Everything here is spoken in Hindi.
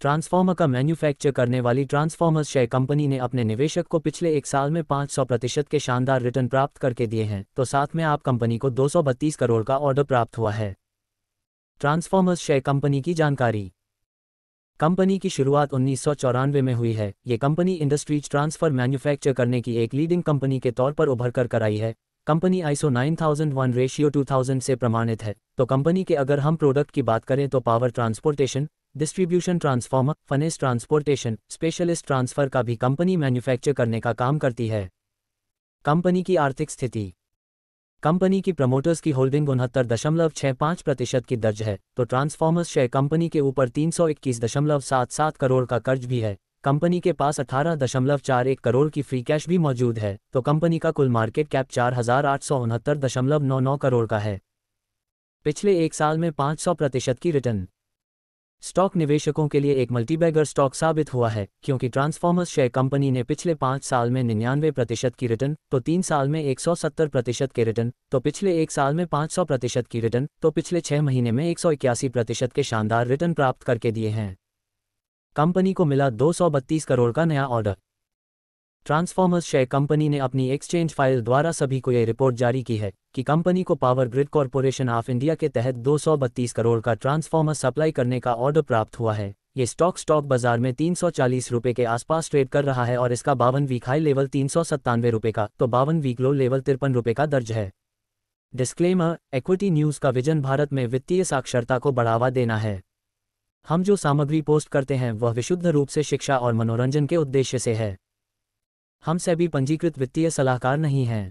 ट्रांसफार्मर का मैन्युफैक्चर करने वाली ट्रांसफार्मर्स शेयर कंपनी ने अपने निवेशक को पिछले एक साल में 500 प्रतिशत के शानदार रिटर्न प्राप्त करके दिए हैं तो साथ में आप कंपनी को 232 करोड़ का ऑर्डर प्राप्त हुआ है ट्रांसफार्मर्स शेयर कंपनी की जानकारी कंपनी की शुरुआत उन्नीस में हुई है ये कंपनी इंडस्ट्रीज ट्रांसफर मैन्युफैक्चर करने की एक लीडिंग कंपनी के तौर पर उभर कर कराई है कंपनी आईसो 9001 रेशियो 2000 से प्रमाणित है तो कंपनी के अगर हम प्रोडक्ट की बात करें तो power transportation distribution transformer furnace transportation specialist transfer का भी कंपनी मैन्युफैक्चर करने का काम करती है कंपनी की आर्थिक स्थिति कंपनी की प्रमोटर्स की होल्डिंग उनहत्तर दशमलव छह पाँच प्रतिशत की दर्ज है तो ट्रांसफॉर्मर्स शेयर कंपनी के ऊपर तीन सौ इक्कीस दशमलव सात सात करोड़ का कर्ज भी है कंपनी के पास अठारह दशमलव चार एक करोड़ की फ्री कैश भी मौजूद है तो कंपनी का कुल मार्केट कैप चार हजार आठ सौ उनहत्तर दशमलव नौ नौ करोड़ का है पिछले एक साल में पाँच सौ प्रतिशत की रिटर्न स्टॉक निवेशकों के लिए एक मल्टीबैगर स्टॉक साबित हुआ है क्योंकि ट्रांसफॉर्मर्स शेयर कंपनी ने पिछले पांच साल में निन्यानवे प्रतिशत की रिटर्न तो तीन साल में 170 प्रतिशत के रिटर्न तो पिछले एक साल में 500 प्रतिशत की रिटर्न तो पिछले छह महीने में एक प्रतिशत के शानदार रिटर्न प्राप्त करके दिए हैं कंपनी को मिला दो करोड़ का नया ऑर्डर ट्रांसफॉर्मर्स शेयर कंपनी ने अपनी एक्सचेंज फाइल द्वारा सभी को यह रिपोर्ट जारी की है कि कंपनी को power grid corporation of India के तहत दो करोड़ का ट्रांसफार्मर सप्लाई करने का ऑर्डर प्राप्त हुआ है ये स्टॉक स्टॉक बाजार में तीन सौ के आसपास ट्रेड कर रहा है और इसका बावन वीक हाई लेवल तीन रुपए का तो बावन वीक लो लेवल तिरपन रुपए का दर्ज है डिस्क्लेमर एक्विटी न्यूज का विजन भारत में वित्तीय साक्षरता को बढ़ावा देना है हम जो सामग्री पोस्ट करते हैं वह विशुद्ध रूप से शिक्षा और मनोरंजन के उद्देश्य से है हम सभी पंजीकृत वित्तीय सलाहकार नहीं हैं